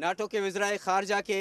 NATO के वज्रा खारजा के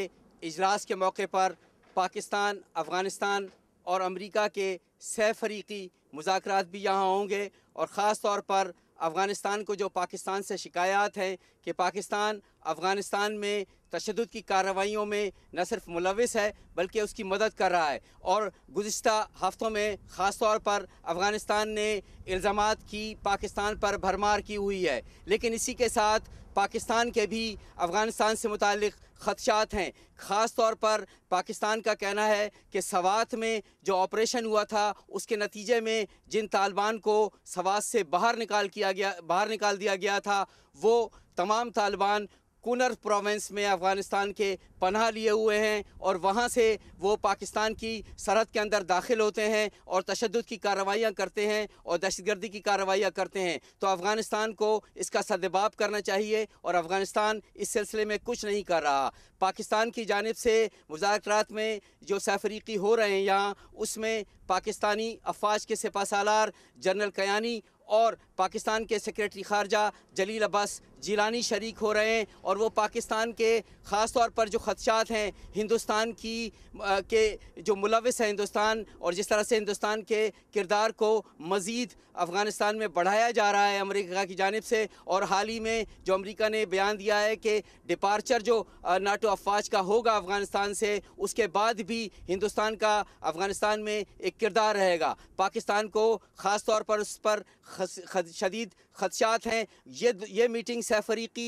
अजलास के मौके पर पाकिस्तान अफ़गानिस्तान और अमरीका के सह फरीकी मुजाकर भी यहाँ होंगे और ख़ास तौर पर अफ़गानिस्तान को जो पाकिस्तान से शिकायत हैं कि पाकिस्तान अफ़गानिस्तान में तशद की कार्रवाइयों में न सिर्फ मुलविस है बल्कि उसकी मदद कर रहा है और गुज्त हफ़्तों में ख़ास तौर पर अफ़गानिस्तान ने इल्ज़ाम की पाकिस्तान पर भरमार की हुई है लेकिन इसी के साथ पाकिस्तान के भी अफ़गानिस्तान से मुतल ख़दशात हैं ख़ास तौर पर पाकिस्तान का कहना है कि सवात में जो ऑपरेशन हुआ था उसके नतीजे में जिन तालिबान को सवात से बाहर निकाल किया गया बाहर निकाल दिया गया था वो तमाम तालिबान कुनर प्रोविंस में अफ़गानिस्तान के पनाह लिए हुए हैं और वहाँ से वो पाकिस्तान की सरहद के अंदर दाखिल होते हैं और तशद की कार्रवाइयाँ करते हैं और दहशतगर्दी की कार्रवाइयाँ करते हैं तो अफ़गानिस्तान को इसका सदबाब करना चाहिए और अफ़गानिस्तान इस सिलसिले में कुछ नहीं कर रहा पाकिस्तान की जानब से मुजात में जो सैफरीकी हो रहे हैं यहाँ उसमें पाकिस्तानी अफवाज के सिपा सालार जनरल कयानी और पाकिस्तान के सेक्रेटरी खारजा जलील अब्बास जीलानी शरीक हो रहे हैं और वो पाकिस्तान के ख़ास तौर पर जो खदशात हैं हिंदुस्तान की आ, के जो मुलविस हैं हिंदुस्तान और जिस तरह से हिंदुस्तान के किरदार को मज़ीद अफ़गानिस्तान में बढ़ाया जा रहा है अमेरिका की जानब से और हाल ही में जो अमेरिका ने बयान दिया है कि डिपार्चर जो नाटो अफवाज का होगा अफ़गानिस्तान से उसके बाद भी हिंदुस्तान का अफ़गानिस्तान में एक किरदार रहेगा पाकिस्तान को ख़ास तौर पर उस पर शदीद खदशात हैं ये ये मीटिंग सैफरीकी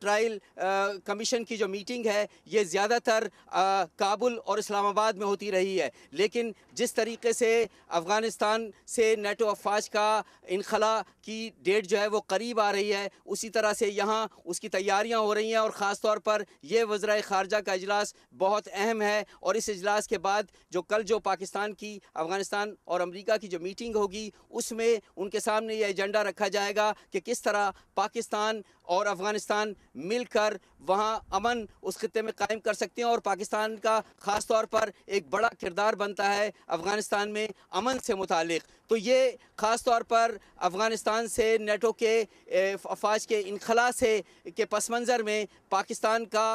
ट्रायल कमीशन की जो मीटिंग है ये ज़्यादातर काबुल और इस्लामाबाद में होती रही है लेकिन जिस तरीके से अफ़गानिस्तान से नेटो अफवाज का इनखला की डेट जो है वो करीब आ रही है उसी तरह से यहाँ उसकी तैयारियाँ हो रही हैं और ख़ास तौर पर यह वज्राय खारजा का अजलास बहुत अहम है और इस अजलास के बाद जो कल जो पाकिस्तान की अफ़गानिस्तान और अमरीका की जो मीटिंग होगी उसमें उनके सामने ये एजेंडा रखा जाएगा कि किस तरह पाकिस्तान और अफ़गानिस्तान मिलकर वहाँ अमन उस खत्े में कायम कर सकते हैं और पाकिस्तान का ख़ास तौर पर एक बड़ा किरदार बनता है अफ़गानिस्तान में अमन से मुतल तो ये ख़ास तौर पर अफ़गानिस्तान से नेटो के अफवाज के इनखला से के पस मंज़र में पाकिस्तान का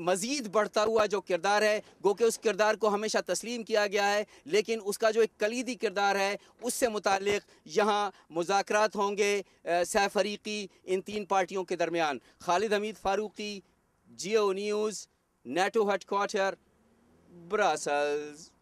मज़ीद बढ़ता हुआ जो किरदार है गो के उस किरदार को हमेशा तस्लीम किया गया है लेकिन उसका जो एक कलीदी किरदार है उससे मुतल यहाँ मुजाकर होंगे सैफरीकी फरीकी इन तीन पार्टियों के दरमियान Khalid Hamid Farooqui Geo News NATO headquarter ब्रासल्स